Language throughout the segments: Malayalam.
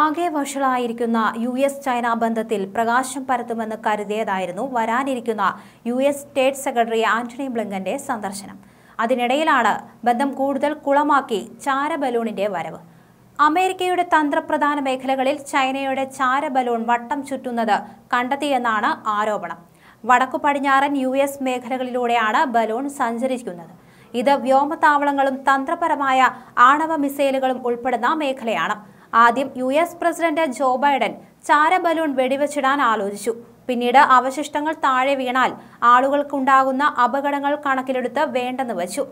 ആകെ വഷളായിരിക്കുന്ന യു എസ് ചൈന ബന്ധത്തിൽ പ്രകാശം പരത്തുമെന്ന് കരുതിയതായിരുന്നു വരാനിരിക്കുന്ന U S state secretary Antony ബ്ലിങ്കന്റെ സന്ദർശനം അതിനിടയിലാണ് ബന്ധം കൂടുതൽ കുളമാക്കി ചാരബലൂണിന്റെ വരവ് അമേരിക്കയുടെ തന്ത്രപ്രധാന മേഖലകളിൽ ചൈനയുടെ ചാരബലൂൺ വട്ടം ചുറ്റുന്നത് കണ്ടെത്തിയെന്നാണ് ആരോപണം വടക്കു പടിഞ്ഞാറൻ യു എസ് മേഖലകളിലൂടെയാണ് ബലൂൺ സഞ്ചരിക്കുന്നത് ഇത് വ്യോമത്താവളങ്ങളും തന്ത്രപരമായ ആണവ മിസൈലുകളും ഉൾപ്പെടുന്ന മേഖലയാണ് ആദ്യം U S president Joe Biden ചാരബലൂൺ വെടിവെച്ചിടാൻ ആലോചിച്ചു പിന്നീട് അവശിഷ്ടങ്ങൾ താഴെ വീണാൽ ആളുകൾക്കുണ്ടാകുന്ന അപകടങ്ങൾ കണക്കിലെടുത്ത് വേണ്ടെന്ന് വച്ചു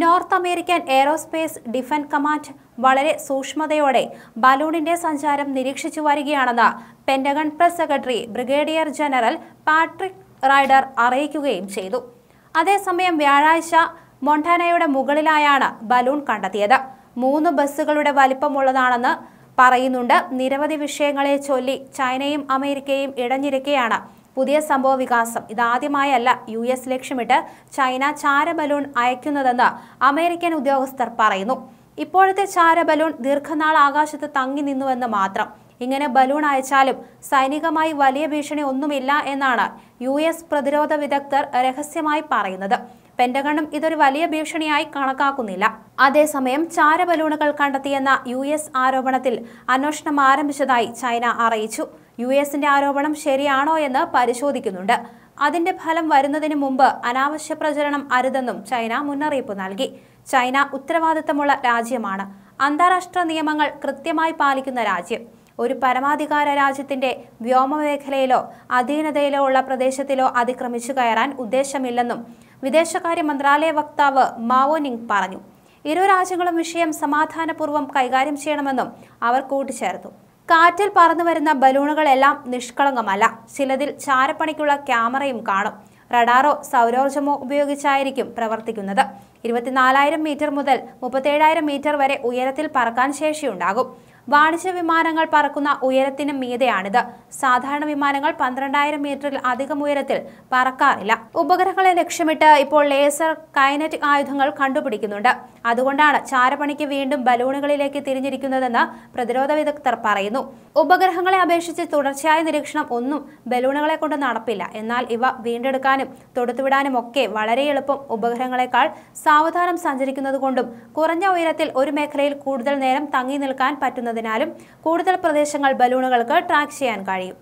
North American aerospace defence command വളരെ സൂക്ഷ്മതയോടെ ബലൂണിന്റെ സഞ്ചാരം നിരീക്ഷിച്ചു വരികയാണെന്ന് Pentagon press secretary brigadier general Patrick Ryder അറിയിക്കുകയും ചെയ്തു അതേസമയം വ്യാഴാഴ്ച മൊണ്ടാനയുടെ മുകളിലായാണ് ബലൂൺ കണ്ടെത്തിയത് മൂന്ന് ബസ്സുകളുടെ വലിപ്പമുള്ളതാണെന്ന് പറയുന്നുണ്ട് നിരവധി വിഷയങ്ങളെ ചൊല്ലി ചൈനയും അമേരിക്കയും ഇടഞ്ഞിരിക്കെയാണ് പുതിയ സംഭവ വികാസം ഇതാദ്യമായല്ല യു എസ് ലക്ഷ്യമിട്ട് ചൈന ചാരബലൂൺ അയക്കുന്നതെന്ന് അമേരിക്കൻ ഉദ്യോഗസ്ഥർ പറയുന്നു ഇപ്പോഴത്തെ ചാരബലൂൺ ദീർഘനാൾ ആകാശത്ത് തങ്ങി നിന്നുവെന്ന് മാത്രം ഇങ്ങനെ ബലൂൺ അയച്ചാലും സൈനികമായി വലിയ ഭീഷണി ഒന്നുമില്ല എന്നാണ് യു എസ് പ്രതിരോധ വിദഗ്ധർ രഹസ്യമായി പറയുന്നത് പെന്റഗണും ഇതൊരു വലിയ ഭീഷണിയായി കണക്കാക്കുന്നില്ല അതേസമയം ചാരബലൂണുകൾ കണ്ടെത്തിയെന്ന യു എസ് ആരോപണത്തിൽ അന്വേഷണം ആരംഭിച്ചതായി ചൈന അറിയിച്ചു യു എസിന്റെ ആരോപണം ശരിയാണോ എന്ന് പരിശോധിക്കുന്നുണ്ട് അതിന്റെ ഫലം വരുന്നതിന് മുമ്പ് അനാവശ്യ പ്രചരണം അരുതെന്നും ചൈന മുന്നറിയിപ്പ് നൽകി ചൈന ഉത്തരവാദിത്തമുള്ള രാജ്യമാണ് അന്താരാഷ്ട്ര നിയമങ്ങൾ കൃത്യമായി പാലിക്കുന്ന രാജ്യം ഒരു പരമാധികാര രാജ്യത്തിന്റെ വ്യോമമേഖലയിലോ അധീനതയിലോ ഉള്ള പ്രദേശത്തിലോ അതിക്രമിച്ചു കയറാൻ ഉദ്ദേശമില്ലെന്നും വിദേശകാര്യ മന്ത്രാലയ വക്താവ് മാവോനിംഗ് പറഞ്ഞു ഇരു രാജ്യങ്ങളും വിഷയം സമാധാനപൂർവ്വം കൈകാര്യം ചെയ്യണമെന്നും അവർ കൂട്ടിച്ചേർത്തു കാറ്റിൽ പറന്നു വരുന്ന ബലൂണുകളെല്ലാം നിഷ്കളങ്കമല്ല ചിലതിൽ ചാരപ്പണിക്കുള്ള ക്യാമറയും കാണും റഡാറോ സൗരോർജ്ജമോ ഉപയോഗിച്ചായിരിക്കും പ്രവർത്തിക്കുന്നത് ഇരുപത്തിനാലായിരം മീറ്റർ മുതൽ മുപ്പത്തേഴായിരം മീറ്റർ വരെ ഉയരത്തിൽ പറക്കാൻ ശേഷിയുണ്ടാകും വാണിജ്യ വിമാനങ്ങൾ പറക്കുന്ന ഉയരത്തിന് മീതെയാണിത് സാധാരണ വിമാനങ്ങൾ പന്ത്രണ്ടായിരം മീറ്ററിൽ അധികം ഉയരത്തിൽ പറക്കാറില്ല ഉപഗ്രഹങ്ങളെ ലക്ഷ്യമിട്ട് ഇപ്പോൾ ലേസർ കൈനറ്റിക് ആയുധങ്ങൾ കണ്ടുപിടിക്കുന്നുണ്ട് അതുകൊണ്ടാണ് ചാരപ്പണിക്ക് വീണ്ടും ബലൂണുകളിലേക്ക് തിരിഞ്ഞിരിക്കുന്നതെന്ന് പ്രതിരോധ വിദഗ്ധർ പറയുന്നു ഉപഗ്രഹങ്ങളെ അപേക്ഷിച്ച് തുടർച്ചയായ നിരീക്ഷണം ഒന്നും ബലൂണുകളെ കൊണ്ട് നടപ്പില്ല എന്നാൽ ഇവ വീണ്ടെടുക്കാനും തൊടുത്തുവിടാനും ഒക്കെ വളരെ എളുപ്പം ഉപഗ്രഹങ്ങളെക്കാൾ സാവധാനം സഞ്ചരിക്കുന്നതുകൊണ്ടും കുറഞ്ഞ ഉയരത്തിൽ ഒരു മേഖലയിൽ കൂടുതൽ നേരം തങ്ങി നിൽക്കാൻ പറ്റുന്നത് എന്നതിനാലും കൂടുതൽ പ്രദേശങ്ങൾ ബലൂണുകൾക്ക് ട്രാക്ക് ചെയ്യാൻ കഴിയും